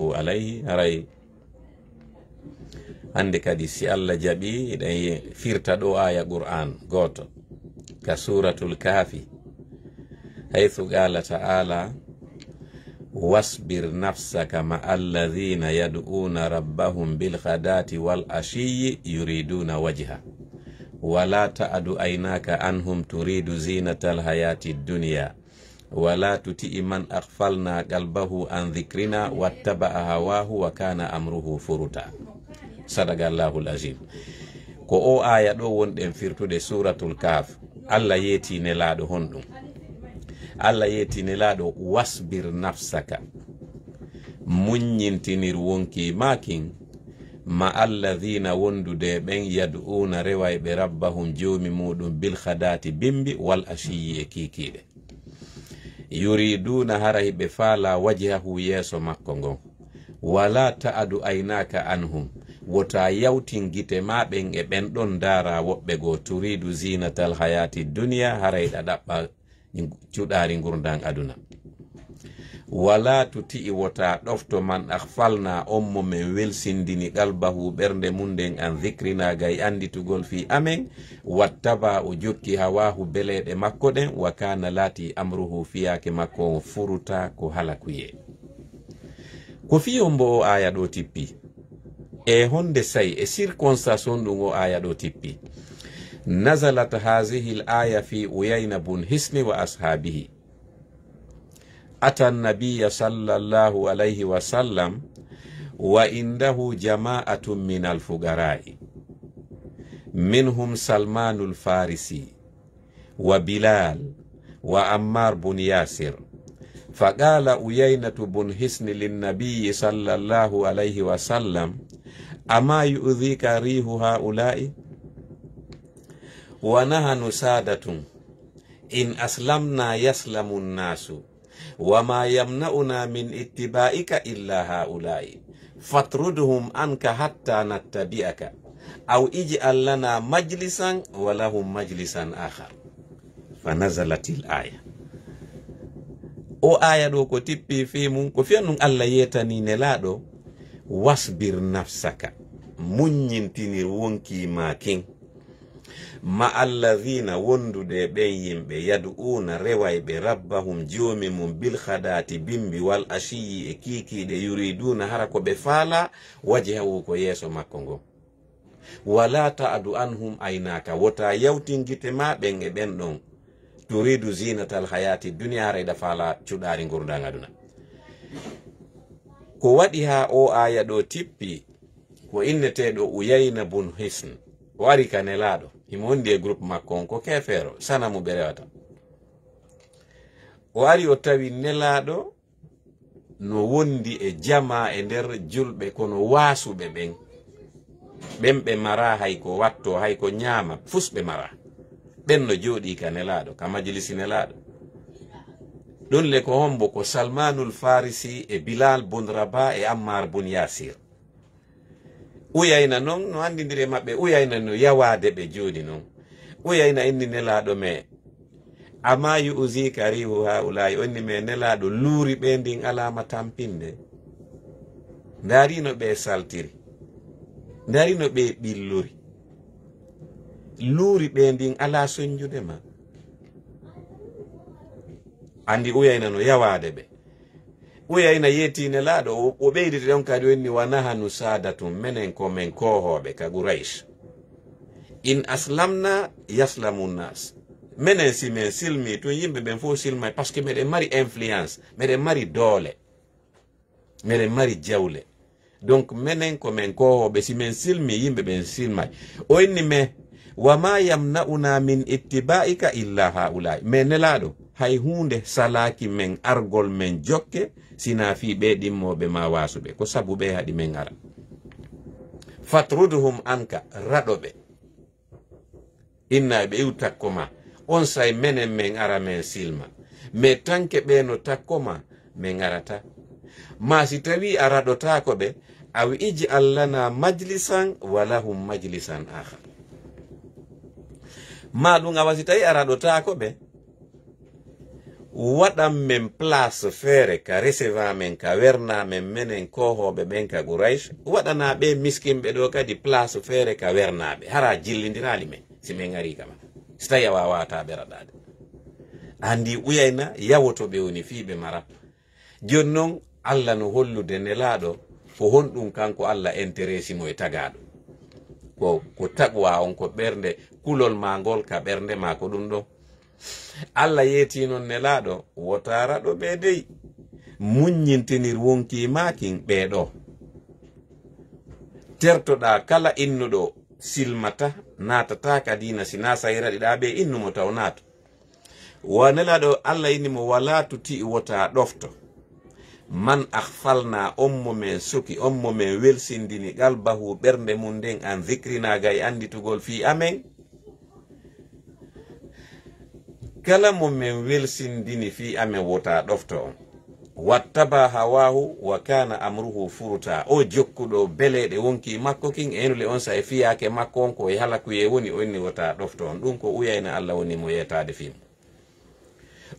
عليه راي عند كديسي الله جبي فيرت دعاء آية يا قرآن قوت كسورة الكافي حيث قال تعالى واسبر نفسك مع الذين يدعون ربهم بالغداة والأشي يريدون وجهه ولا تعد عيناك عنهم تريد زينة الحياة الدنيا wala tutii man aghfalna qalbahu an dhikrina wattabaa hawahu wa kana amruhu furuta sadagallahu alazim ko o aya ɗo wonɗen firtude suratul kaf allah yeeti nelado honɗum allah yeeti nelado wasbir nafsaka munyintinir wonki makin ma alladhina wondude ɓen yad'una rewayɓe rabbahum jomi muɗum bilhadati bimbi wal ashiyi e kikiɗe yuriduna hara hiɓe faala wajihahu yeeso makko ngon wala ta'adu aynaka anhum wota yawtin gite maɓen e ɓen ɗon dara woɓɓe go turidu zinatal hayati duniya haray ɗa ɗaɓɓa cuɗari ngurdan aduna wala tuti'i wota ɗofto man a falna on mo min welsindini ɗal bahu ɓernde mum nden an dicrinagay annditugol fi amen wattaba o jokki hawahu beleɗe makko ɗen wa kana laati amruhu fiyake makko on furuta ko halakuye ko fiyo mbo o aya ɗo tippi e honde sayi e circonstance on ɗum o aya ɗo tippi nasalat hasihi l aya fi uyayna bun hisni wa ashabihi أتى النبي صلى الله عليه وسلم وعنده جماعة من الفقراء منهم سلمان الفارسي وبلال وعمار بن ياسر فقال أيينة بن حسن للنبي صلى الله عليه وسلم أما يؤذيك ريح هؤلاء ونهن سادة إن أسلمنا يسلم الناس wama yamnauna min ittibaika illa haulai fatrudhum anka hatta nattabiaka au ij'al lana majlisan wa lahum majlisan akhar fanazalatil aya o aya ɗo ko tippi fi mum ko fiyan ɗum allah yetani nelaɗo wasbir nafsaka muññintinir wonki ma ma allahina wonndude ɓen yimɓe yadu una rewayɓe rabbahum jomi mum bilhadati bimbi wal asiyi e kikiɗe yuriduna hara ko ɓe faala waji hawu ko yeeso makko ngon wala taadu anhum aynaka wota yawtingite ma ɓen e ɓen ɗon turidu zinatal hayati duniyaara ɗa faala cuɗari gurda aduna ko waɗi ha o aya ɗo tippi ko inneteɗo uyayna bun hisne o ari ka nelaɗo imo wondi e groupe makko on ko kefeero sanamo ɓe rewata o ari o tawi nelaɗo no wondi e jama e nder julɓe kono waasuɓe ɓen ɓen ɓe mara hay ko watto hay ko ñaama fus mara ben no jooɗi ka nelaɗo ka majlisi nelaɗo ɗum le ko hombo ko salmanul farisi e bilal bun raba e ammar bun yasir uyayna noon no anndidiri maɓɓe uyayna no yawaade ɓe juuɗi noon uyayna inni nelaaɗo me amma yuusika riwu ha ulaayi onni me nelaaɗo luuri ɓe ndin alaama tampinde ndaarino ɓe saltiri ndaarino ɓe ɓilluri luuri ɓe ndin alaa sonjude ma anndi uyayna no yawaade ɓee uyayna yettine laaɗo o ɓeydi ɗon kadi wonni wa nahanu sadatum menen ko men kohoɓe ka gouraish in aslamna yaslamu nnas menen si min silmi tu yimɓe ɓen fof silmay par que meɗen mari influence meɗen mari doole meɗen mari jawle donc menen ko men kohoɓe si men silmi yimɓe ɓen silmai o inni me wama yamna'una min ittiba'ika illa haulai min hay hunde salaki men argol men jokke sina fi ɓe ɗimmoɓe ma wasuɓe ko sabu ɓe haɗi men ara fatruduhum anka raɗoɓe inna ɓe iw takko ma on say menen men ara men silma mais tanke ɓe no takko ma min arata ma si tawi a raɗotako ɓe aw ijal lana majlisan walahum majlisan ahar ma ɗum awa si tawi a raɗotako ɓe waɗan men place feere ka resevan men ka werna men menen kohoɓe ɓen ka gouraysh waɗana ɓe miskinɓe ɗo kadi place feere ka wernaɓe hara jillidirali men si min gari kama so tawi a wawata ɓeraɗade andi ɓuyayna yawoto ɓe woni fiɓe mara joni noon allah no hollude nelaɗo ko honɗum kanko allah intéréssi mo e tagaɗo ko ko tagwa on ko ɓernde kulol ma ngol ka ɓernde ma ko ɗum ɗon allah yeeti noon nelaɗo wotaraɗo ɓe dey muññintinir wonkimakin ɓeɗo tertoɗa kala innuɗo silmata natata kadina sina sayraɗiɗa ɓe innumo taw nato wa nelaɗo allah innimo wala tuti wota ɗofto man ahfalna on momin suki on momin welsindini qalbahu ɓernde mum nden an zikrinaga e annditugol fi amen kala mo min welsindini fi amen wota ɗofto wattaba hawahu wa kana amruhu furta o jokkuɗo beleɗe wonki makko kin e enule on sa e fiyake makko on ko e kuye woni onni wota ɗofto on ɗum ko uyayna allah woni mo yetade fimo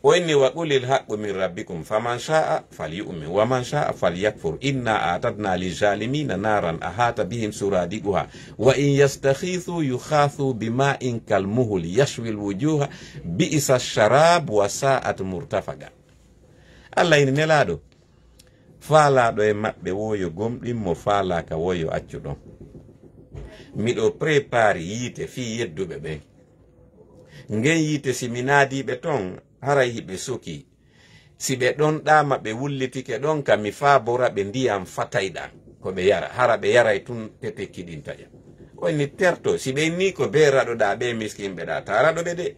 وإني وقل الحق من ربكم فمن شاء فليؤمن ومن شاء فليكفر إنا أعتدنا للظالمين نارا أحاط بهم سرادقها وإن يستخيثوا يخاثوا بماء كالمهل يشوي الوجوه بئس الشراب وساءت مرتفقا الله إن نلادو faalaɗo e maɓɓe woyo gomɗin mo faalaka woyo accu ɗon miɗo prépare yiite fi yedduɓe ɓen ngen yiite siminadiɓe ton haray hiɓe suki si ɓe ɗon ɗama ɓe wullitike ɗon kam mi bora ɓe ndiyam fatayɗa ko ɓe yara hara ɓe yaray tun tete kiɗinta en terto si ɓe ni ko be raɗoɗa ɓe miskinɓe ɗa ta raɗoɓe de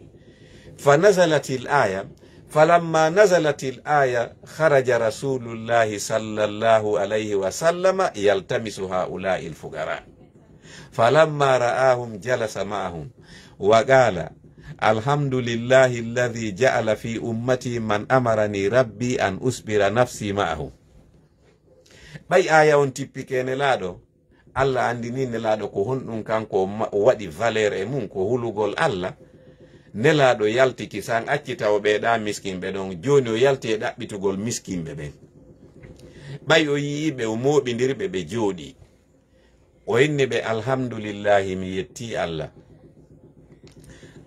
fa nasalatil aya falamma nazalatil aya kharaja rasulullahi sallallahu alayhi wa sallama yaltamisu haulai lfugara falamma ra'ahum jalasa ma'ahum wa qala alhamdulillahi ladhi jaala fi ummati man amarani rabbi an usbira nafsi ma'ahu bay aya on tippi laaɗo allah andi ni nelaɗo ko honɗum kanko o waɗi valeur e mum ko hulugol allah nelaɗo yalti kisan accita o miskinɓe ɗon joni o yalti e ɗaɓɓitugol miskinɓe ɓen ɓay o yi'iɓe o moɓidirɓe ɓe jooɗi o inni ɓe alhamdulillahi mi yetti allah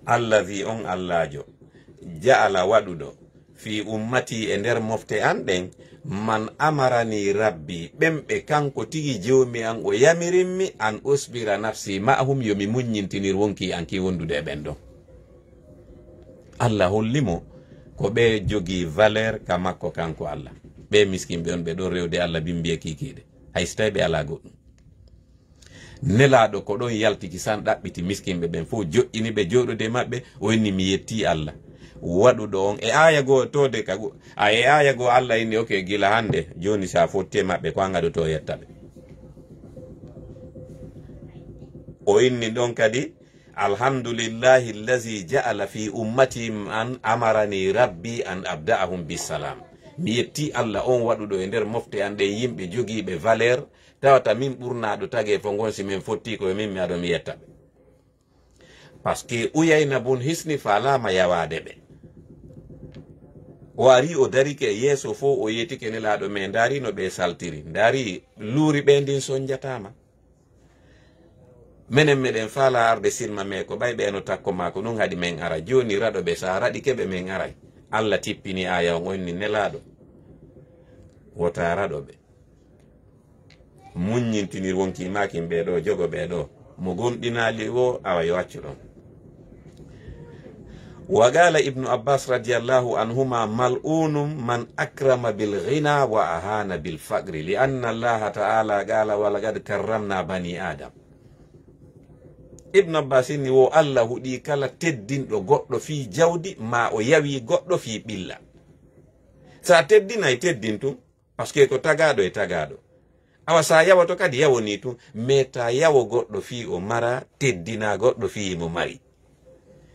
alladhi on allajo ja'ala waɗuɗo fi ummati e nder mofte an ɗen man amarani rabbi ɓemɓe kanko tigi jewmi an o yamirinmi an usbira nafsi ma'hum yomi muññintinir wonki an ki wondude e ɓen ɗon allah hollimo ko ɓe jogi valeur ka makko kanko allah ɓe miskinɓe on ɓe ɗon rewde allah bimbiye kikiɗe hay so tawi ɓe ala goɗɗum nelaɗo ko ɗon yaltiki san ɗaɓɓiti miskinɓe ɓen fo joƴƴini ɓe joɗode maɓɓe onni mi yetti allah waɗuɗo on e aya goo tode kago a e aya goo allah inni oke gila hande joni sa fotti e maɓɓe ko a gaɗoto yetta ɓe o inni ɗon kadi alhamdulillahi llazi jaala fi ummati an amarani rabbi an abda ahum bisalam mi yetti allah on waɗuɗo e nder moftoyanɗe yimɓe jogiiɓe valeur tawata min ɓurnaɗo tage fo gonsi min fotti koye min mi aɗo mi yetta ɓe par ce que uyayna bon hisni falama yawade ɓe o ari o darike yeeso fo o yetike nelaɗo me daari no ɓe saltiri daari luuri ɓe ndin soñjatama menen meɗen fala arde silma me ko ɓay ɓeno takko ma ko ɗum haɗi men ara joni raɗo ɓe sa raɗi keɓe men aray allah tippini aya on onni nelaɗo wo taraɗo ɓe muññintinir wonkimakin ɓe ɗo jogo ɓe ɗo mo gonɗinali wo awa yo accu ɗon wa gala ibnu abbas radiallahu anhuma mal'unum man akrama bil hina wa ahana bil fagri li anna allaha taala gala walagad karramna bani adam ibnu abbas inni wo allah huɗi kala teddinɗo goɗɗo fi jawdi ma o yawi goɗɗo fi ɓilla sa teddinayi teddin tum pasque ko tagaɗo e tagaɗo awa sa to kadi yawo ni tun mais ta yawo goɗɗo fi o mara teddina goɗɗo fi mo mari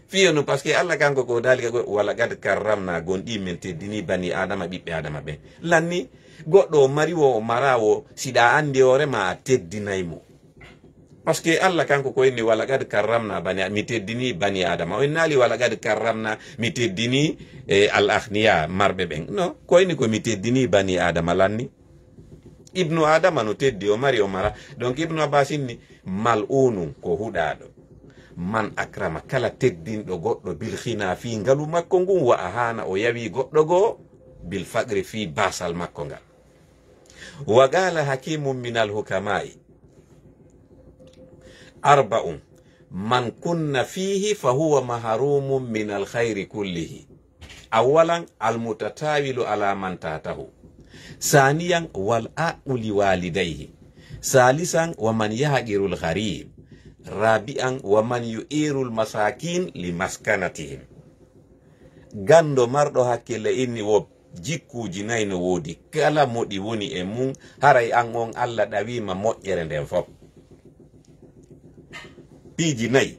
fi no par que allah kanko ko dalika go wala gad karramna gonɗi min teddini bani adama ɓiɓɓe adama ɓen lanni goɗɗo o mari wo o mara wo siɗa andi hoorema a teddinaymo parce que allah kanko ko inni gad karramna bani mi teddini bani adama o wala gad karramna mi teddini e al ahniya marɓe ben no koyni ko mi teddini bani adama lanni ibnu adama no teddi o mari o mara donc ibnu abbas inni mal unu ko hudado man akrama kala goddo bil khina fi ngalu makko ngun wa ahana o yawi goɗɗo bil fagri fi basal makko ngal wagala hakimun min al hukama'i arba'um man kunna fihi fa huwa maharumum min alkhayri kullihi awalan almutatawilu ala man tatahu saniyan wal a'u liwalidayhi salisan wa man yahqiru lgharib rabi'an wa man yu'iru lmasakin limaskanatihim gando marɗo hakkille inni wo jikkuji nayno woodi kala moɗi woni e mum haray an on allah ɗawima moƴƴere nden fof piiji nayi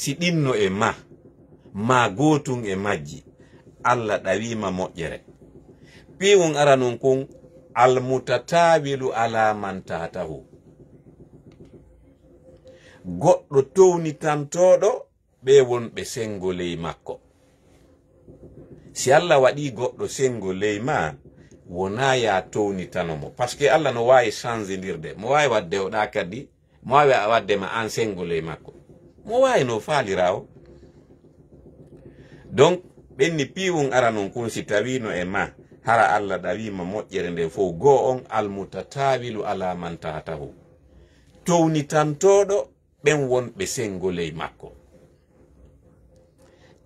si ɗinno e ma ma gotum e majji allah ɗawima moƴƴere piwon ara non kon almutatawilu ala mantatahu goɗɗo towni tantoɗo ɓe wonɓe sengo ley makko si allah waɗi goɗɗo sengo ley ma wona ya townitanomo par ce que allah no wawi changedirde mo wawi waddewoɗa kadi mo wawi a waddema ancien golo e makko mo wawi no falira o donc ɓenni piwon ara noon kon si tawino e ma hara allah ɗawima moƴƴere nde fo go on almutatawilu ala man tatahu towni tantoɗo ɓen wonɓe sengoley makko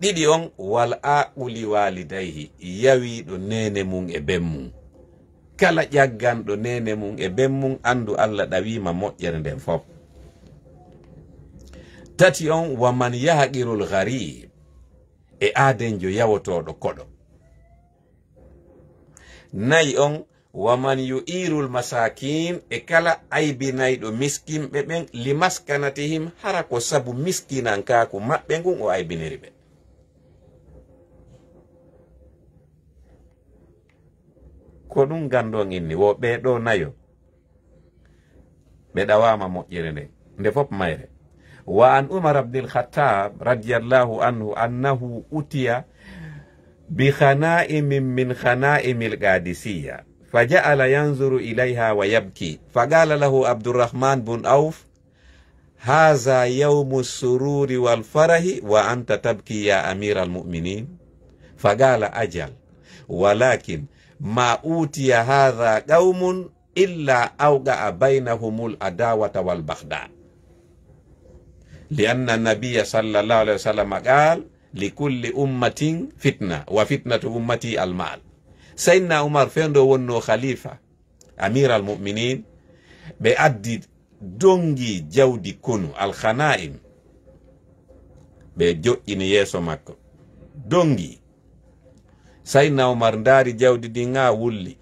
ɗiɗi on wal aquli walidayhi yawiɗo nene mum e ben mum kala ƴagganɗo nene mum e ben mum andu allah ɗawima moƴƴere nden fof tati on waman yahaqirul gharib e adenjo yawotoɗo koɗo nayi on waman yu'irul masakin e kala aybinayɗo miskinɓe ɓen limaskanatihim hara ko sabu miskinankako maɓɓe ngun o aybiniri ɓe ko ɗum gandon inni wo ɓe ɗo nayo ɓe ɗawama moƴƴere nde nde fof mayre wa an umar abdilkhatab radiallahu anhu annahu utiya bikhanaimin min khanaimi lqadisiya فجعل ينظر إليها ويبكي فقال له عبد الرحمن بن أوف هذا يوم السرور والفرح وأنت تبكي يا أمير المؤمنين فقال أجل ولكن ma utiya hadha qaumun illa augaa bainahum ladawata li lianna nabiya sallallahu alayhi wasallam qal likulli ummatin fitna wa fitnatu ummati almal sayyidna umar fendo wonno khalifa amir almuminin ɓe addi dongi jawdi konu alkhanaim ɓe joƴƴini yeeso makko dongi sey nawmar ndaari jawdi ndi ga wulli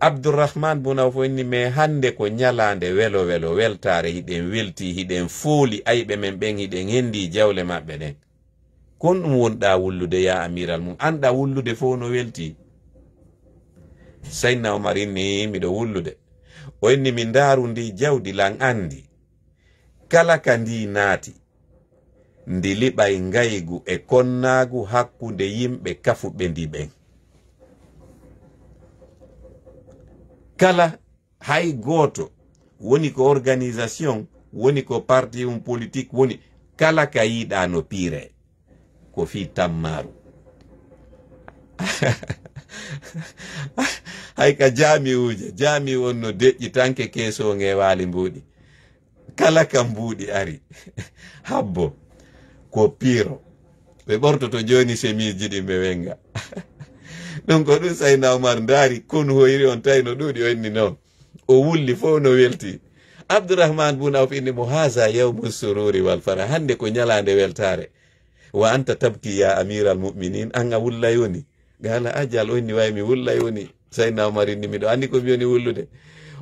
abdourahmane bounawfo inni mais hannde ko ñalaande welo welo weltaare hiɗen welti hiɗen fooli ayiɓe men ɓen hiɗen henndi jawle maɓɓe ɗen kon ɗum wonɗa wullude ya amiral mum anɗa wullude fo no welti sey nawmar inni miɗo wullude o inni mi ndaaru ndi jawdi lan anndi kala ka ndi naati ndi liɓay ngaygu e konnaagu hakkunde yimɓe kafuɓe ɓen kala hay goto woni ko organisation woni ko parti um politique woni kala ka yiɗa no pire ko fi tammaru hay ka jami uje jami won no deƴƴi tanke keso ngewali mbuuɗi kala ka mbuuɗi ari habbo ko piiro ɓe to joni chemise ji ɗin ɓe wenga ɗum ko ɗum sayna oumar ndaari kun hoyri on tawi no ɗuuɗi onni noon o wulli fo no welti abdourahmane bun awf inni mo haha yawmu sururi wal fara hande ko ñalande weltare wa anta tabki ya amir al muminin an a wullayoni gala ajal o inni wawi mi wullayoni sayna oumar inni miɗo andi ko mi woni wullude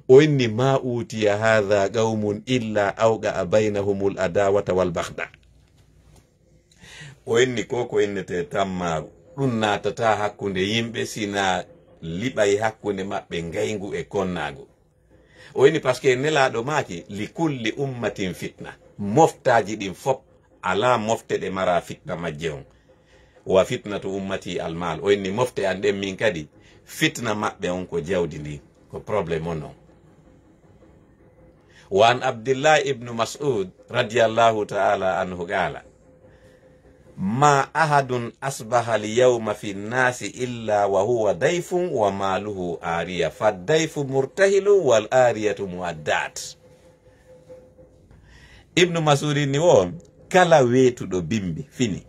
o inni ma utiya hatha qaumun illa awqa a baynahum l adawata walbahda enni ko ko tan maaru ɗum natata hakkunde yimɓe sina liɓay hakkunde maɓɓe ngayngu e konnago o enni par ce que nelaɗo maaki li kulli ummatin fitna moftaji ɗin fop ala mofte ɗe mara fitna majje on wa fitnatu ummati almal o enni mofte an ɗen min kadi fitna maɓɓe on ko jawdi ndi ko probléme on on wa an abdillah ibnu mas'ud radiallahu ta'ala anhu gaala ma ahadun asbaha alyawma fi nnasi illa wa huwa dayfun wa maluhu ariya fa daifu murtahilu wal ariyatu muaddat ibnu masudi ni wo kala weetuɗo bimbi fini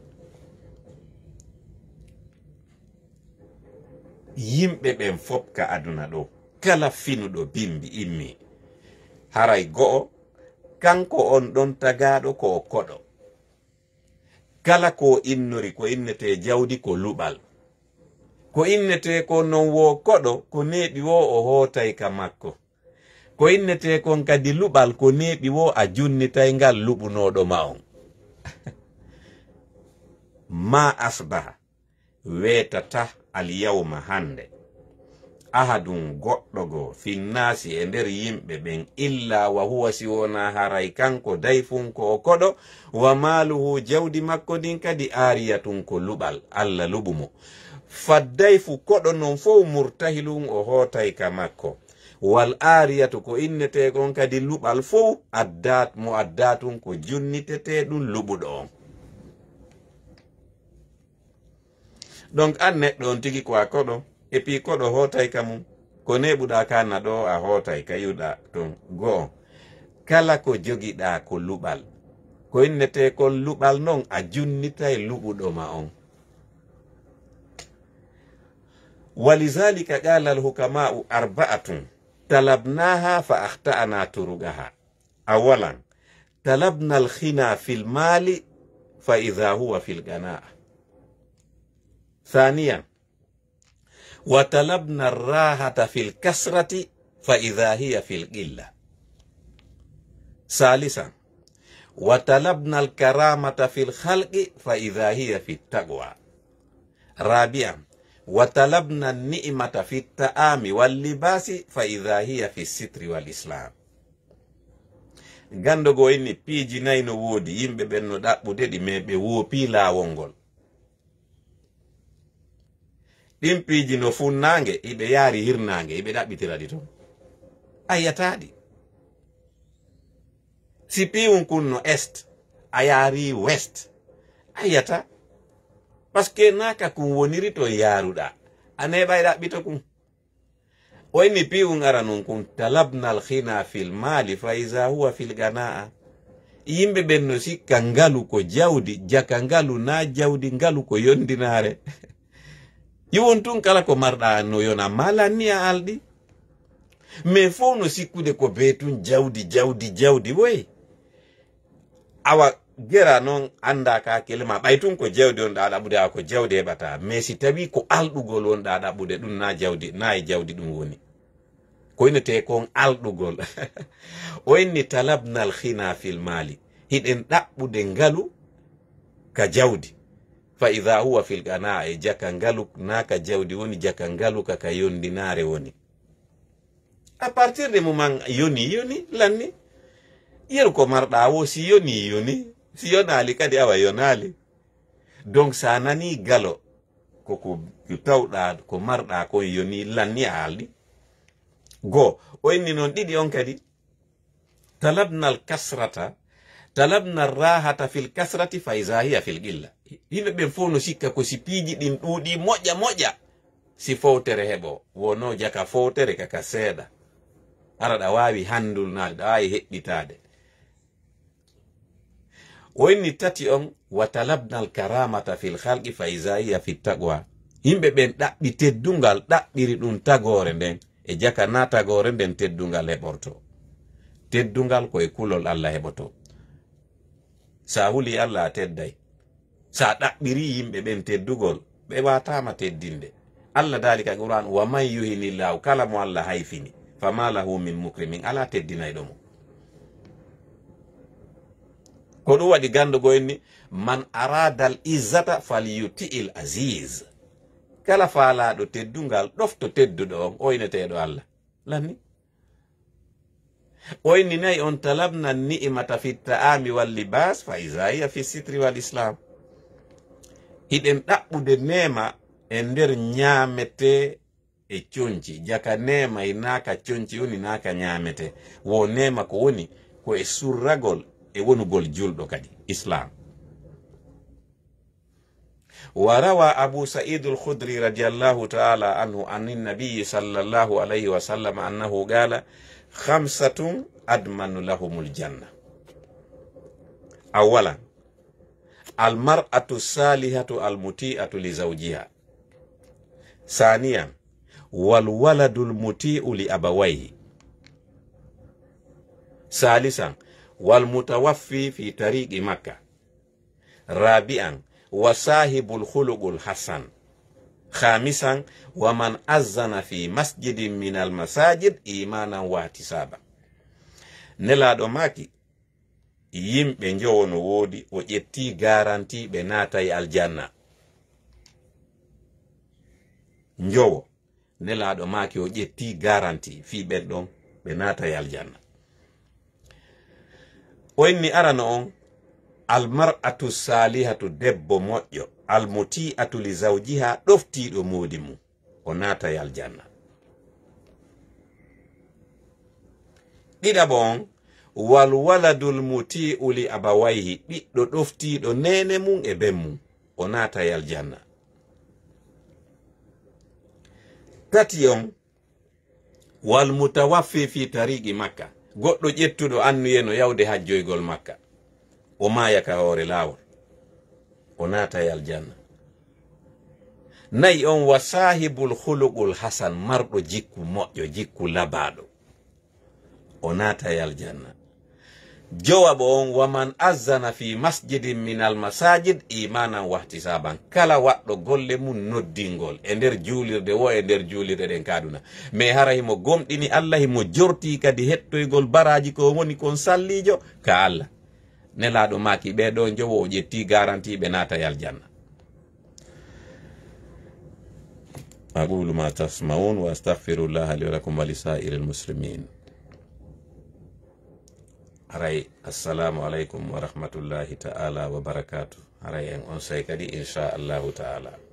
yimɓe ɓen fof ka aduna ɗo kala finuɗo bimbi immi haray go'o kanko on ɗon tagaɗo ko o koɗo kala ko innori ko innete jawdi ko luɓal ko innete ko non wo koɗo ko neɓi wo o hootay ka makko ko innete kon kadi luɓal ko neɓi wo a junnitay ngal luɓunoɗo ma on ma asbaha wetata alyawma hande ahadum goɗɗo go finnasi e nder yimɓe ɓen illa wa huwa siwona haray kanko dayfunko o koɗo wa maluhu jawdi makko ndin kadi ariyatun ko luɓal allah luɓumo faddayfu koɗo non fof murtahilum o hotayka makko wal ariyatu ko inneteɗon kadi luɓal fof adda mo adda tun ko junniteteɗum luɓuɗo on donc an neɗɗo on tigi ko a koɗon e piikoɗo hootay ka mum ko neɓuɗa ka a hota ka yiwɗa go goo kala ko jogiɗa ko luɓal ko innete ko luɓal non a junnitay e luɓuɗo ma on walizalika qala alhukamau arba'atun talabnaha fa akhta'na turugaha awalan talabna alghina fi mali fa idha huwa fi gana'a thaniyan watalabna rahata fil kasrati faidha hiya fil qilla. Salisa, watalabna lkaramata fil khalqi faidha hiya fi taqwa. Rabia, watalabna ni'mata fi taami wal libasi faidha hiya fi sitri wal islam. Gando go inni piiji nayi no woodi yimɓe ɓen no ɗaɓɓude ɗi ɓe woopi laawol ngol ɗin no funnange ibe yari hirnange ibe ɗaɓɓitira ɗi toon a yiyataɗi si kun no est a yaari west a yiyata que naka kun woniri ton yaaruɗa a neɓay ɗaɓɓito kun oyni piwun ara non kun talabnal khina fil mali fa huwa fil gana'a yimɓe ɓen no sikka ngalu ko jawdi jaka ngalu na jawdi ngalu ko yondinare yewon tun kala ko marɗa noyona malanni a alɗi mais fo no sikkude ko be tun jawdi jawdi jawdi boy awa gera non anda ka kelema ɓay tun ko jawdi on ɗa ɗaɓɓude ko jawdi heɓata mais si tawi ko alɗugol on ɗa ɗaɓɓude ɗum na jawdi na e jawdi ɗum woni koyno te kon alɗugol o inni talabnal hina fil mali hiɗen ɗaɓɓude ngalu ka jawdi fa ida huwa fil qana'a jakangalu naka jawdi woni jakangalu kaka yondinare woni a partir de moment yoni yoni lanni yeru ko marda wo si yoni yoni si yonali kadi awa yonali donc sa nani galo ko tawɗa ko marda ko yoni lanni ali go o inni noon ɗiɗi on kadi talabnal kasrata talabna rahata fil kasrati faiza hiya fil gilla yimɓe be fof no kusipiji din dudi moja moja si fowtere heɓo wono jaka fowtere kaka seda ara da wawi handul na da ai hebitade wonni tati on wa talabna al karamata fil khalqi faiza hiya fi taqwa himbe ben dabbi teddungal dabbiri dun tagore nden e jaka na tagore nden teddungal heɓorto teddungal ko e kulol allah heɓoto sa huli allah a tedday sa ɗaɓɓiri yimɓe ɓen teddugol ɓe watama teddinde allah dali quran wa may yuhinillahu kala mo allah hayfini fama lahu min mukrimin ala teddinai mo ko ɗum waɗi gandugo enni man arada al izzata falyuti il asis kala do teddungal ɗofto tedduɗo on o ineteɗo allah lanni oyninayi on talabna ni'mata fi ta'ami wal libas fa izaiya fi sitri wal islam hiden ɗaɓɓude nema e nder nyamete e cionci jaka nema inaka cionci woni naka nyamete wo nema ko woni ko e surragol e wonugol julɗo kadi islam wa rawa abu said alkhudri radiallahu taala anhu an nabiyi sallallahu alayhi wa sallam annahu gala خمسة أدمن لهم الجنة أولا المرأة الصالحة المطيعة لزوجها ثانيا والولد المطيع لأبويه ثالثا والمتوفي في طريق مكة رابعا وصاحب الخلق الحسن khamisan waman azana fi masjidin min almasajid imanan wati saba nelaɗo maki yimɓe jowono wodi o ƴetti garanti ɓe natay aljanna jowo nelaɗo maki o ƴetti garanti fi ɓen ɗon ɓe natay aljanna o inni arana on almar'atu salihatu debbo moƴƴo almuti atuli zawjiha dofti do mum o naata e didabon wal waladul muti uli abawaihi abawayhi dofti ɗoftiɗo nene mum e ben mum o naata e wal tati on fi tariqi makka goɗɗo ƴettuɗo annuye no yawde hajjoygol e makka o maaya ka hoore laawol o naatay aljanna nayi on wa sahibul hulugul hasan marɗo jikku moƴƴo jikku labaɗo o naatay aljanna jowaɓo on waman azzana fi masjidin min almasajid imanan wahtisaban kala waɗɗo golle mum noddingol e nder juulirde wo e nder juulirde ɗen kaaduna mais hara himo gomɗini allah himo jorti kadi hettoygol baraji ko woni kon sallijo ka allah nelaɗo maki ɓeɗo jowo o ƴetti garanti ɓe natayal e aljanna aqulu ma tasmaun wa astahfirullaha li walakum wa lisairi lmuslimin aray assalamu alaykum wa rahmatullahi taala wa barakatuh aray en on sey kadi inchallahu taala